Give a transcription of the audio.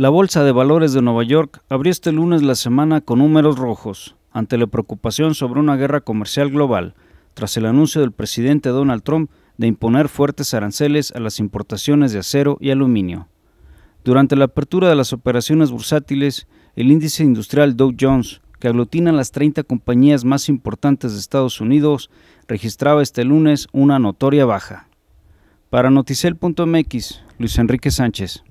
La Bolsa de Valores de Nueva York abrió este lunes la semana con números rojos, ante la preocupación sobre una guerra comercial global, tras el anuncio del presidente Donald Trump de imponer fuertes aranceles a las importaciones de acero y aluminio. Durante la apertura de las operaciones bursátiles, el índice industrial Dow Jones, que aglutina las 30 compañías más importantes de Estados Unidos, registraba este lunes una notoria baja. Para Noticel.mx, Luis Enrique Sánchez.